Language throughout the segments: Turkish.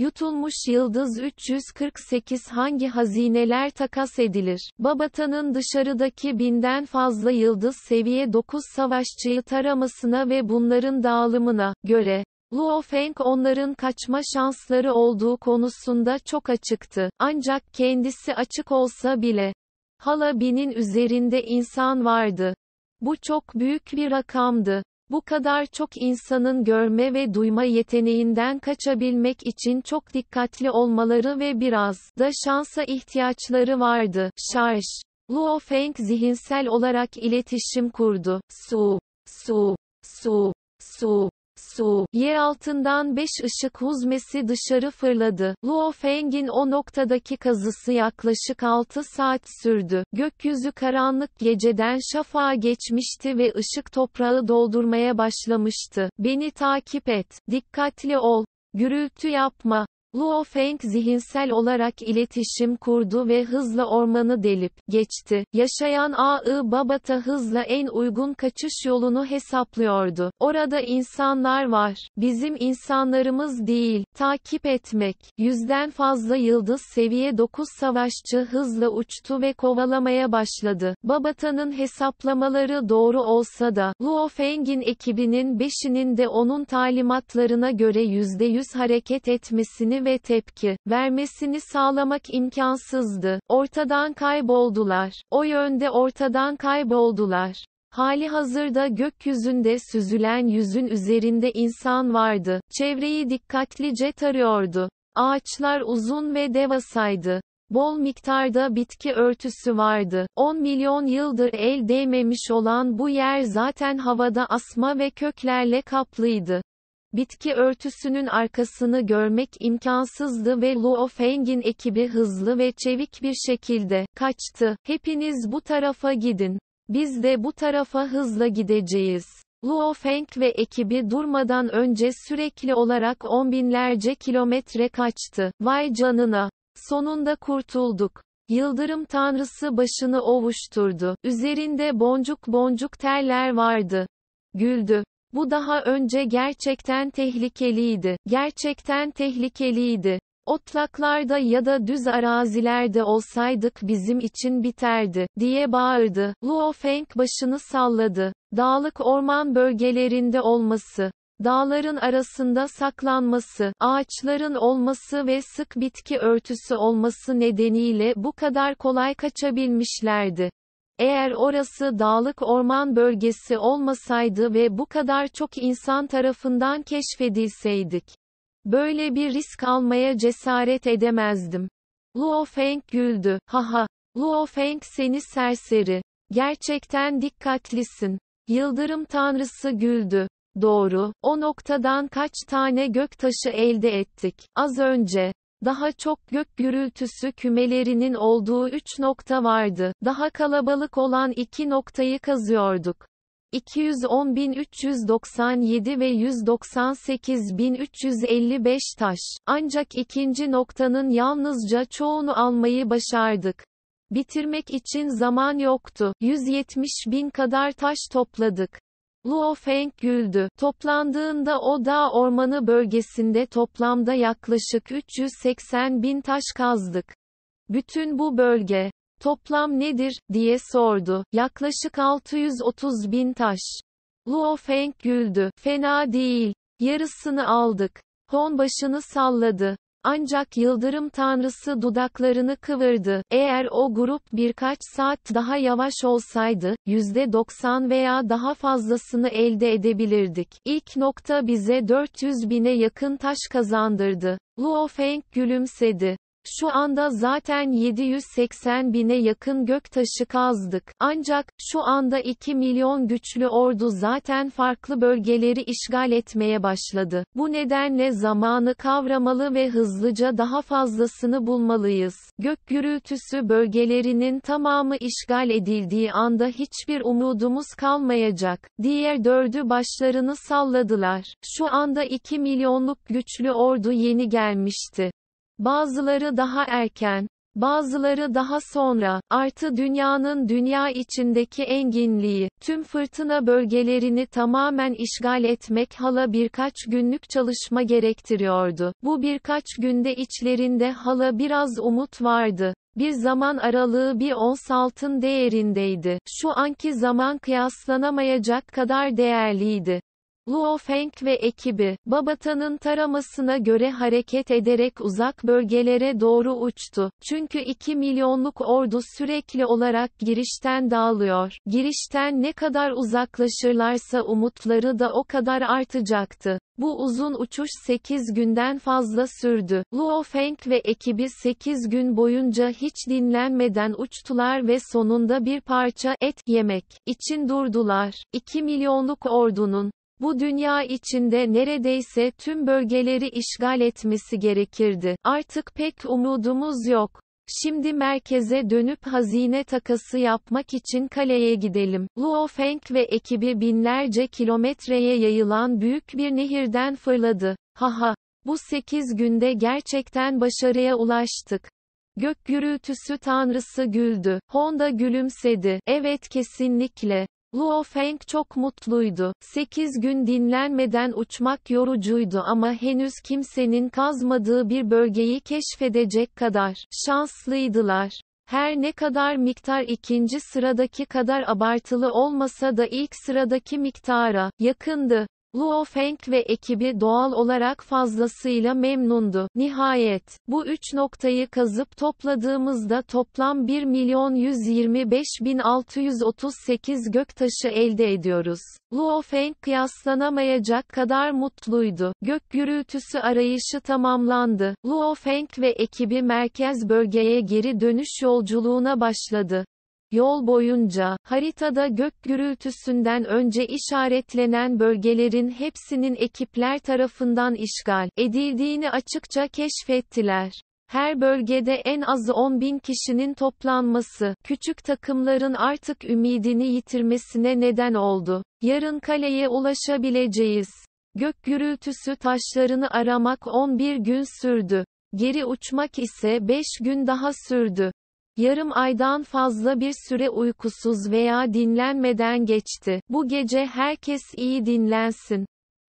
Yutulmuş Yıldız 348 hangi hazineler takas edilir? Babatan'ın dışarıdaki binden fazla yıldız seviye 9 savaşçıyı taramasına ve bunların dağılımına göre Luo Feng onların kaçma şansları olduğu konusunda çok açıktı. Ancak kendisi açık olsa bile Hala binin üzerinde insan vardı. Bu çok büyük bir rakamdı. Bu kadar çok insanın görme ve duyma yeteneğinden kaçabilmek için çok dikkatli olmaları ve biraz da şansa ihtiyaçları vardı. Şarj. Luo Feng zihinsel olarak iletişim kurdu. Su, su, su, su. Su, yer altından 5 ışık huzmesi dışarı fırladı. Luo Feng'in o noktadaki kazısı yaklaşık 6 saat sürdü. Gökyüzü karanlık geceden şafağa geçmişti ve ışık toprağı doldurmaya başlamıştı. Beni takip et, dikkatli ol, gürültü yapma, Luo Feng zihinsel olarak iletişim kurdu ve hızla ormanı delip geçti. Yaşayan A.I. Babata hızla en uygun kaçış yolunu hesaplıyordu. Orada insanlar var. Bizim insanlarımız değil. Takip etmek. Yüzden fazla yıldız seviye 9 savaşçı hızla uçtu ve kovalamaya başladı. Babata'nın hesaplamaları doğru olsa da, Luo Feng'in ekibinin 5'inin de onun talimatlarına göre %100 hareket etmesini ve tepki vermesini sağlamak imkansızdı. Ortadan kayboldular. O yönde ortadan kayboldular. Hali hazırda gökyüzünde süzülen yüzün üzerinde insan vardı. Çevreyi dikkatlice tarıyordu. Ağaçlar uzun ve devasaydı. Bol miktarda bitki örtüsü vardı. 10 milyon yıldır el değmemiş olan bu yer zaten havada asma ve köklerle kaplıydı. Bitki örtüsünün arkasını görmek imkansızdı ve Luo Feng'in ekibi hızlı ve çevik bir şekilde kaçtı. Hepiniz bu tarafa gidin. Biz de bu tarafa hızla gideceğiz. Luo Feng ve ekibi durmadan önce sürekli olarak on binlerce kilometre kaçtı. Vay canına! Sonunda kurtulduk. Yıldırım tanrısı başını ovuşturdu. Üzerinde boncuk boncuk terler vardı. Güldü. Bu daha önce gerçekten tehlikeliydi. Gerçekten tehlikeliydi. Otlaklarda ya da düz arazilerde olsaydık bizim için biterdi, diye bağırdı. Luo Feng başını salladı. Dağlık orman bölgelerinde olması, dağların arasında saklanması, ağaçların olması ve sık bitki örtüsü olması nedeniyle bu kadar kolay kaçabilmişlerdi. Eğer orası dağlık orman bölgesi olmasaydı ve bu kadar çok insan tarafından keşfedilseydik. Böyle bir risk almaya cesaret edemezdim. Luo Feng güldü, haha. Luo Feng seni serseri. Gerçekten dikkatlisin. Yıldırım Tanrısı güldü. Doğru, o noktadan kaç tane gök taşı elde ettik, az önce. Daha çok gök gürültüsü kümelerinin olduğu 3 nokta vardı. Daha kalabalık olan 2 noktayı kazıyorduk. 210.397 ve 198.355 taş. Ancak ikinci noktanın yalnızca çoğunu almayı başardık. Bitirmek için zaman yoktu. 170.000 kadar taş topladık. Luo Feng güldü. Toplandığında o dağ ormanı bölgesinde toplamda yaklaşık 380 bin taş kazdık. Bütün bu bölge, toplam nedir, diye sordu. Yaklaşık 630 bin taş. Luo Feng güldü. Fena değil. Yarısını aldık. Ton başını salladı. Ancak yıldırım tanrısı dudaklarını kıvırdı. Eğer o grup birkaç saat daha yavaş olsaydı, %90 veya daha fazlasını elde edebilirdik. İlk nokta bize 400 bine yakın taş kazandırdı. Luo Feng gülümsedi. Şu anda zaten 780 bine yakın gök taşı kazdık. Ancak, şu anda 2 milyon güçlü ordu zaten farklı bölgeleri işgal etmeye başladı. Bu nedenle zamanı kavramalı ve hızlıca daha fazlasını bulmalıyız. Gök gürültüsü bölgelerinin tamamı işgal edildiği anda hiçbir umudumuz kalmayacak. Diğer dördü başlarını salladılar. Şu anda 2 milyonluk güçlü ordu yeni gelmişti. Bazıları daha erken, bazıları daha sonra, artı dünyanın dünya içindeki enginliği, tüm fırtına bölgelerini tamamen işgal etmek hala birkaç günlük çalışma gerektiriyordu. Bu birkaç günde içlerinde hala biraz umut vardı. Bir zaman aralığı bir ons altın değerindeydi. Şu anki zaman kıyaslanamayacak kadar değerliydi. Luo Feng ve ekibi, Babata'nın taramasına göre hareket ederek uzak bölgelere doğru uçtu. Çünkü 2 milyonluk ordu sürekli olarak girişten dağılıyor. Girişten ne kadar uzaklaşırlarsa umutları da o kadar artacaktı. Bu uzun uçuş 8 günden fazla sürdü. Luo Feng ve ekibi 8 gün boyunca hiç dinlenmeden uçtular ve sonunda bir parça et yemek için durdular. 2 milyonluk ordunun bu dünya içinde neredeyse tüm bölgeleri işgal etmesi gerekirdi. Artık pek umudumuz yok. Şimdi merkeze dönüp hazine takası yapmak için kaleye gidelim. Luo Feng ve ekibi binlerce kilometreye yayılan büyük bir nehirden fırladı. Haha. Bu 8 günde gerçekten başarıya ulaştık. Gök gürültüsü tanrısı güldü. Honda gülümsedi. Evet kesinlikle. Luo Feng çok mutluydu. 8 gün dinlenmeden uçmak yorucuydu ama henüz kimsenin kazmadığı bir bölgeyi keşfedecek kadar şanslıydılar. Her ne kadar miktar ikinci sıradaki kadar abartılı olmasa da ilk sıradaki miktara yakındı. Luo Feng ve ekibi doğal olarak fazlasıyla memnundu. Nihayet, bu üç noktayı kazıp topladığımızda toplam 1.125.638 milyon 125 göktaşı elde ediyoruz. Luo Feng kıyaslanamayacak kadar mutluydu. Gök gürültüsü arayışı tamamlandı. Luo Feng ve ekibi merkez bölgeye geri dönüş yolculuğuna başladı. Yol boyunca, haritada gök gürültüsünden önce işaretlenen bölgelerin hepsinin ekipler tarafından işgal edildiğini açıkça keşfettiler. Her bölgede en az 10 bin kişinin toplanması, küçük takımların artık ümidini yitirmesine neden oldu. Yarın kaleye ulaşabileceğiz. Gök gürültüsü taşlarını aramak 11 gün sürdü. Geri uçmak ise 5 gün daha sürdü. Yarım aydan fazla bir süre uykusuz veya dinlenmeden geçti. Bu gece herkes iyi dinlensin.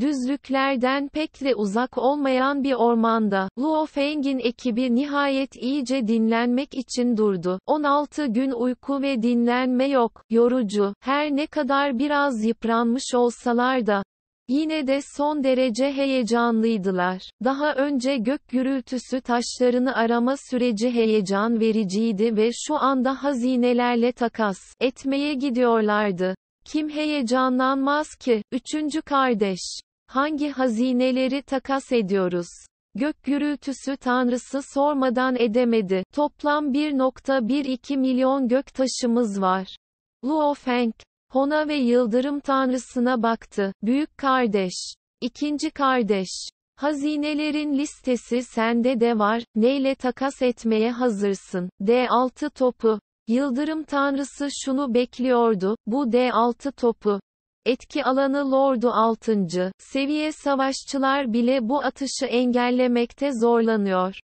Düzlüklerden pek de uzak olmayan bir ormanda, Luo Feng'in ekibi nihayet iyice dinlenmek için durdu. 16 gün uyku ve dinlenme yok, yorucu, her ne kadar biraz yıpranmış olsalar da, Yine de son derece heyecanlıydılar. Daha önce gök gürültüsü taşlarını arama süreci heyecan vericiydi ve şu anda hazinelerle takas etmeye gidiyorlardı. Kim heyecanlanmaz ki? Üçüncü kardeş. Hangi hazineleri takas ediyoruz? Gök gürültüsü tanrısı sormadan edemedi. Toplam 1.12 milyon gök taşımız var. Luo Feng, Hona ve Yıldırım Tanrısına baktı. Büyük kardeş. ikinci kardeş. Hazinelerin listesi sende de var, neyle takas etmeye hazırsın? D6 topu. Yıldırım Tanrısı şunu bekliyordu, bu D6 topu. Etki alanı Lordu 6. Seviye savaşçılar bile bu atışı engellemekte zorlanıyor.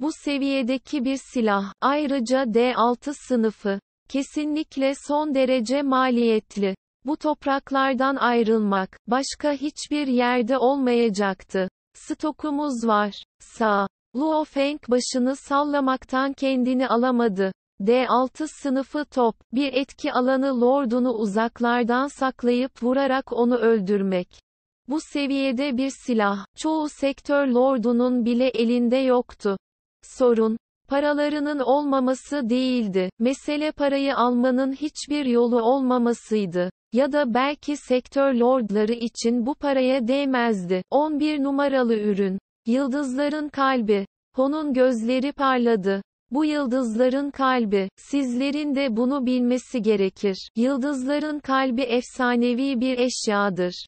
Bu seviyedeki bir silah, ayrıca D6 sınıfı kesinlikle son derece maliyetli. Bu topraklardan ayrılmak, başka hiçbir yerde olmayacaktı. Stokumuz var. Sağ. Luo Feng başını sallamaktan kendini alamadı. D6 sınıfı top, bir etki alanı lordunu uzaklardan saklayıp vurarak onu öldürmek. Bu seviyede bir silah, çoğu sektör lordunun bile elinde yoktu. Sorun, Paralarının olmaması değildi. Mesele parayı almanın hiçbir yolu olmamasıydı. Ya da belki sektör lordları için bu paraya değmezdi. 11 numaralı ürün. Yıldızların kalbi. Hon'un gözleri parladı. Bu yıldızların kalbi, sizlerin de bunu bilmesi gerekir. Yıldızların kalbi efsanevi bir eşyadır.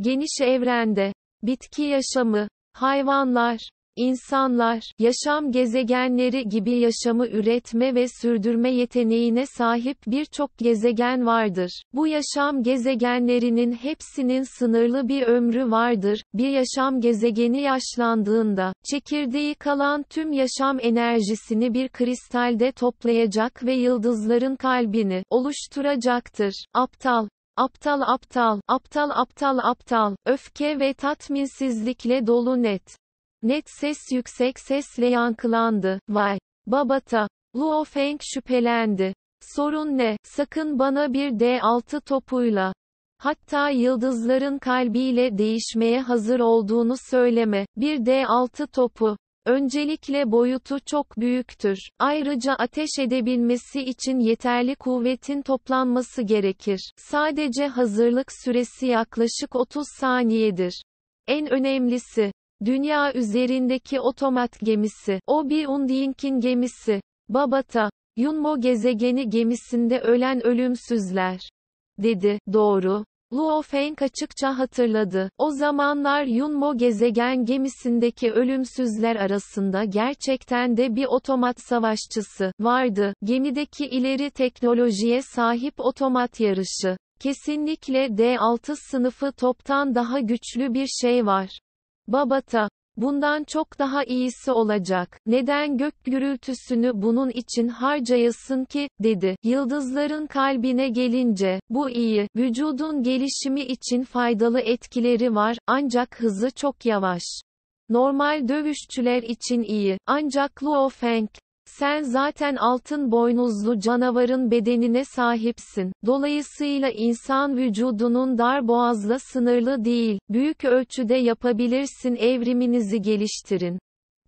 Geniş evrende, bitki yaşamı, hayvanlar, İnsanlar, yaşam gezegenleri gibi yaşamı üretme ve sürdürme yeteneğine sahip birçok gezegen vardır. Bu yaşam gezegenlerinin hepsinin sınırlı bir ömrü vardır. Bir yaşam gezegeni yaşlandığında, çekirdeği kalan tüm yaşam enerjisini bir kristalde toplayacak ve yıldızların kalbini oluşturacaktır. Aptal, aptal aptal, aptal aptal aptal, öfke ve tatminsizlikle dolu net. Net ses yüksek sesle yankılandı. Vay! Babata! Luo Feng şüphelendi. Sorun ne? Sakın bana bir D6 topuyla. Hatta yıldızların kalbiyle değişmeye hazır olduğunu söyleme. Bir D6 topu. Öncelikle boyutu çok büyüktür. Ayrıca ateş edebilmesi için yeterli kuvvetin toplanması gerekir. Sadece hazırlık süresi yaklaşık 30 saniyedir. En önemlisi, Dünya üzerindeki otomat gemisi, Obi Undink'in gemisi, Babata, Yunmo gezegeni gemisinde ölen ölümsüzler, dedi, doğru. Luo Feng açıkça hatırladı. O zamanlar Yunmo gezegen gemisindeki ölümsüzler arasında gerçekten de bir otomat savaşçısı vardı. Gemideki ileri teknolojiye sahip otomat yarışı. Kesinlikle D6 sınıfı toptan daha güçlü bir şey var. Babata. Bundan çok daha iyisi olacak. Neden gök gürültüsünü bunun için harcayasın ki, dedi. Yıldızların kalbine gelince, bu iyi, vücudun gelişimi için faydalı etkileri var, ancak hızı çok yavaş. Normal dövüşçüler için iyi, ancak Luo Feng, sen zaten altın boynuzlu canavarın bedenine sahipsin. Dolayısıyla insan vücudunun dar boğazla sınırlı değil. Büyük ölçüde yapabilirsin evriminizi geliştirin.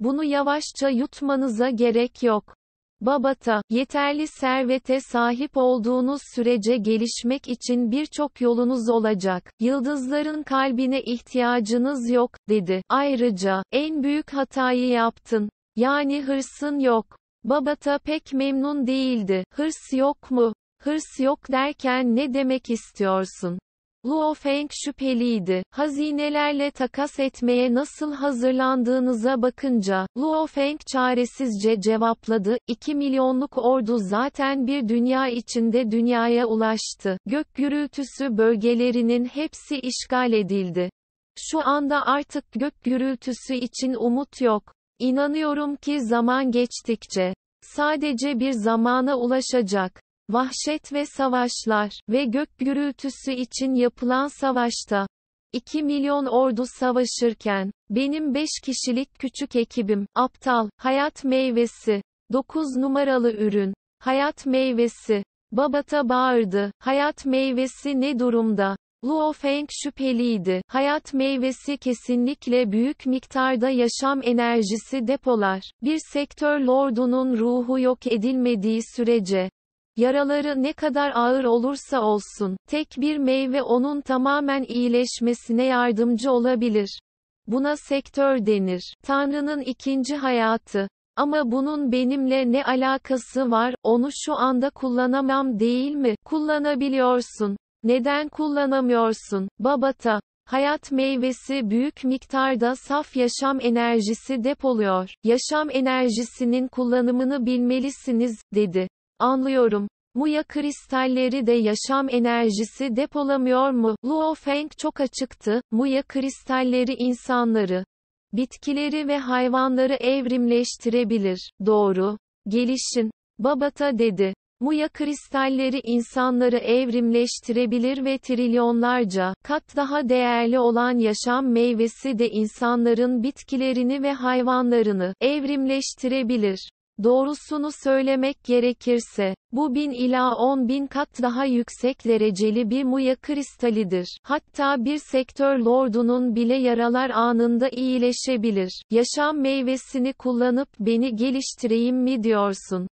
Bunu yavaşça yutmanıza gerek yok. Babata, yeterli servete sahip olduğunuz sürece gelişmek için birçok yolunuz olacak. Yıldızların kalbine ihtiyacınız yok, dedi. Ayrıca, en büyük hatayı yaptın. Yani hırsın yok. Babata pek memnun değildi. Hırs yok mu? Hırs yok derken ne demek istiyorsun? Luo Feng şüpheliydi. Hazinelerle takas etmeye nasıl hazırlandığınıza bakınca, Luo Feng çaresizce cevapladı, 2 milyonluk ordu zaten bir dünya içinde dünyaya ulaştı. Gök gürültüsü bölgelerinin hepsi işgal edildi. Şu anda artık gök gürültüsü için umut yok. İnanıyorum ki zaman geçtikçe sadece bir zamana ulaşacak. Vahşet ve savaşlar ve gök gürültüsü için yapılan savaşta 2 milyon ordu savaşırken, benim 5 kişilik küçük ekibim, aptal, hayat meyvesi, 9 numaralı ürün, hayat meyvesi, babata bağırdı, hayat meyvesi ne durumda, Luo Feng şüpheliydi. Hayat meyvesi kesinlikle büyük miktarda yaşam enerjisi depolar. Bir sektör lordunun ruhu yok edilmediği sürece Yaraları ne kadar ağır olursa olsun, tek bir meyve onun tamamen iyileşmesine yardımcı olabilir. Buna sektör denir. Tanrı'nın ikinci hayatı. Ama bunun benimle ne alakası var, onu şu anda kullanamam değil mi? Kullanabiliyorsun. Neden kullanamıyorsun? Babata Hayat meyvesi büyük miktarda saf yaşam enerjisi depoluyor. Yaşam enerjisinin kullanımını bilmelisiniz, dedi. Anlıyorum. Muya kristalleri de yaşam enerjisi depolamıyor mu? Luo Feng çok açıktı. Muya kristalleri insanları, bitkileri ve hayvanları evrimleştirebilir. Doğru. Gelişin. Babata dedi. Muya kristalleri insanları evrimleştirebilir ve trilyonlarca kat daha değerli olan yaşam meyvesi de insanların bitkilerini ve hayvanlarını evrimleştirebilir. Doğrusunu söylemek gerekirse, bu 1000 ila 10 bin kat daha yüksek dereceli bir muya kristalidir. Hatta bir sektör lordunun bile yaralar anında iyileşebilir. Yaşam meyvesini kullanıp beni geliştireyim mi diyorsun?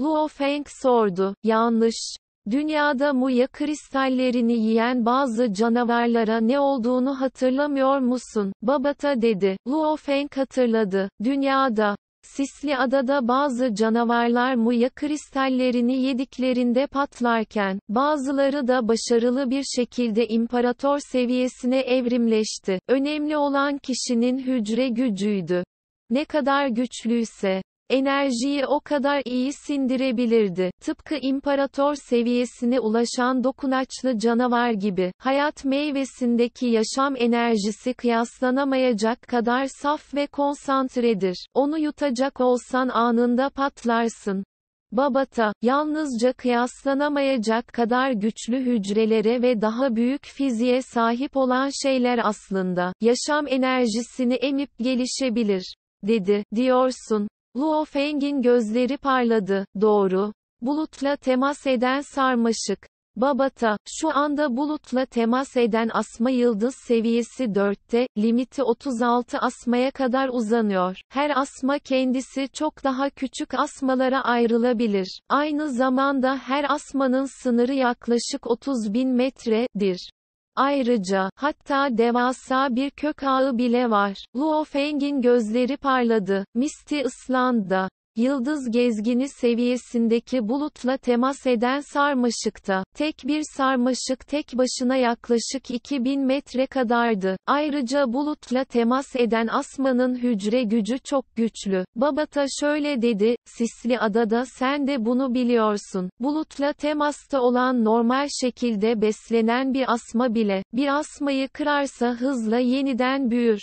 Luo Feng sordu, yanlış. Dünyada muya kristallerini yiyen bazı canavarlara ne olduğunu hatırlamıyor musun? Babata dedi. Luo Feng hatırladı. Dünyada, Sisli adada bazı canavarlar muya kristallerini yediklerinde patlarken, bazıları da başarılı bir şekilde imparator seviyesine evrimleşti. Önemli olan kişinin hücre gücüydü. Ne kadar güçlüyse, enerjiyi o kadar iyi sindirebilirdi. Tıpkı imparator seviyesine ulaşan dokunaçlı canavar gibi, hayat meyvesindeki yaşam enerjisi kıyaslanamayacak kadar saf ve konsantredir. Onu yutacak olsan anında patlarsın. Babata, yalnızca kıyaslanamayacak kadar güçlü hücrelere ve daha büyük fiziğe sahip olan şeyler aslında, yaşam enerjisini emip gelişebilir dedi, diyorsun. Luo Feng'in gözleri parladı, doğru. Bulutla temas eden sarmaşık. Babata, şu anda bulutla temas eden asma yıldız seviyesi 4'te, limiti 36 asmaya kadar uzanıyor. Her asma kendisi çok daha küçük asmalara ayrılabilir. Aynı zamanda her asmanın sınırı yaklaşık 30 bin metredir. Ayrıca, hatta devasa bir kök ağı bile var. Luo Feng'in gözleri parladı. Misti ıslandı. Yıldız gezgini seviyesindeki bulutla temas eden sarmaşıkta, tek bir sarmaşık tek başına yaklaşık 2000 metre kadardı. Ayrıca bulutla temas eden asmanın hücre gücü çok güçlü. Babata şöyle dedi, Sisli adada sen de bunu biliyorsun. Bulutla temasta olan normal şekilde beslenen bir asma bile, bir asmayı kırarsa hızla yeniden büyür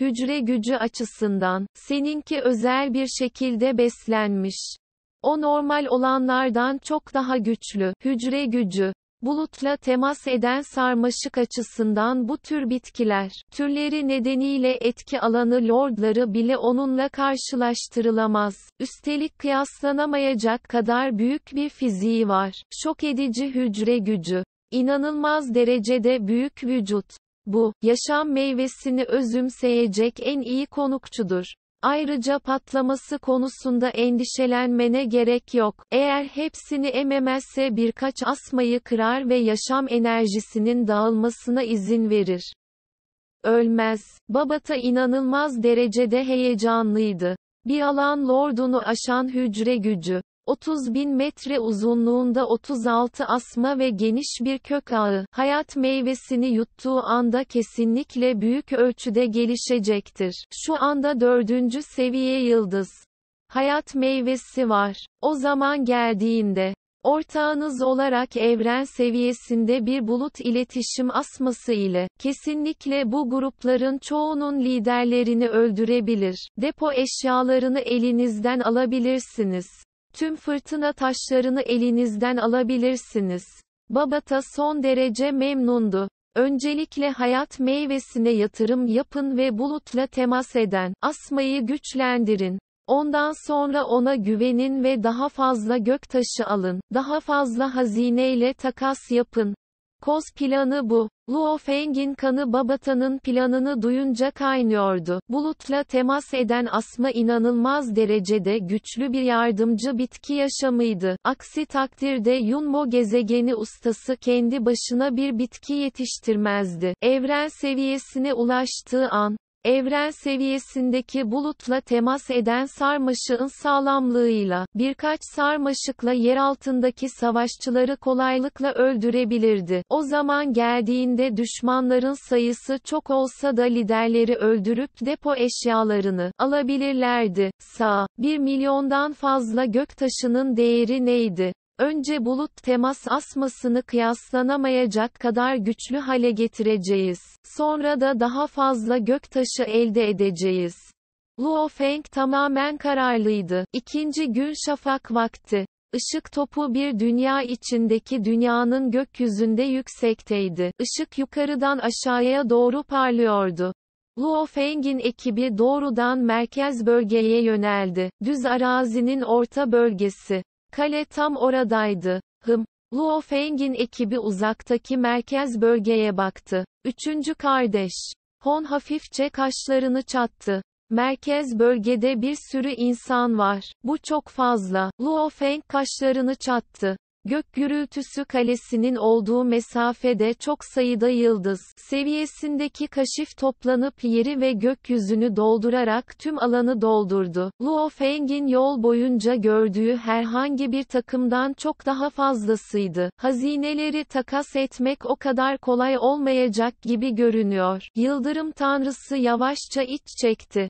hücre gücü açısından, seninki özel bir şekilde beslenmiş. O normal olanlardan çok daha güçlü, hücre gücü. Bulutla temas eden sarmaşık açısından bu tür bitkiler, türleri nedeniyle etki alanı lordları bile onunla karşılaştırılamaz. Üstelik kıyaslanamayacak kadar büyük bir fiziği var. Şok edici hücre gücü. İnanılmaz derecede büyük vücut. Bu, yaşam meyvesini özümseyecek en iyi konukçudur. Ayrıca patlaması konusunda endişelenmene gerek yok. Eğer hepsini ememezse birkaç asmayı kırar ve yaşam enerjisinin dağılmasına izin verir. Ölmez. Babata inanılmaz derecede heyecanlıydı. Bir alan lordunu aşan hücre gücü. 30 bin metre uzunluğunda 36 asma ve geniş bir kök ağı, hayat meyvesini yuttuğu anda kesinlikle büyük ölçüde gelişecektir. Şu anda dördüncü seviye yıldız. Hayat meyvesi var. O zaman geldiğinde, ortağınız olarak evren seviyesinde bir bulut iletişim asması ile, kesinlikle bu grupların çoğunun liderlerini öldürebilir, depo eşyalarını elinizden alabilirsiniz. Tüm fırtına taşlarını elinizden alabilirsiniz. Babata son derece memnundu. Öncelikle hayat meyvesine yatırım yapın ve bulutla temas eden asmayı güçlendirin. Ondan sonra ona güvenin ve daha fazla gök taşı alın. Daha fazla hazineyle takas yapın. Koz planı bu. Luo Feng'in kanı Babata'nın planını duyunca kaynıyordu. Bulutla temas eden asma inanılmaz derecede güçlü bir yardımcı bitki yaşamıydı. Aksi takdirde Yunmo gezegeni ustası kendi başına bir bitki yetiştirmezdi. Evren seviyesine ulaştığı an, evren seviyesindeki bulutla temas eden sarmaşığın sağlamlığıyla, birkaç sarmaşıkla yer altındaki savaşçıları kolaylıkla öldürebilirdi. O zaman geldiğinde düşmanların sayısı çok olsa da liderleri öldürüp depo eşyalarını alabilirlerdi. Sağ, 1 milyondan fazla göktaşının değeri neydi? önce bulut temas asmasını kıyaslanamayacak kadar güçlü hale getireceğiz. Sonra da daha fazla göktaşı elde edeceğiz. Luo Feng tamamen kararlıydı. İkinci gün şafak vakti. Işık topu bir dünya içindeki dünyanın gökyüzünde yüksekteydi. Işık yukarıdan aşağıya doğru parlıyordu. Luo Feng'in ekibi doğrudan merkez bölgeye yöneldi. Düz arazinin orta bölgesi. Kale tam oradaydı. Hım. Luo Feng'in ekibi uzaktaki merkez bölgeye baktı. Üçüncü kardeş. Hon hafifçe kaşlarını çattı. Merkez bölgede bir sürü insan var. Bu çok fazla. Luo Feng kaşlarını çattı. Gök gürültüsü kalesinin olduğu mesafede çok sayıda yıldız seviyesindeki kaşif toplanıp yeri ve gökyüzünü doldurarak tüm alanı doldurdu. Luo Feng'in yol boyunca gördüğü herhangi bir takımdan çok daha fazlasıydı. Hazineleri takas etmek o kadar kolay olmayacak gibi görünüyor. Yıldırım tanrısı yavaşça iç çekti.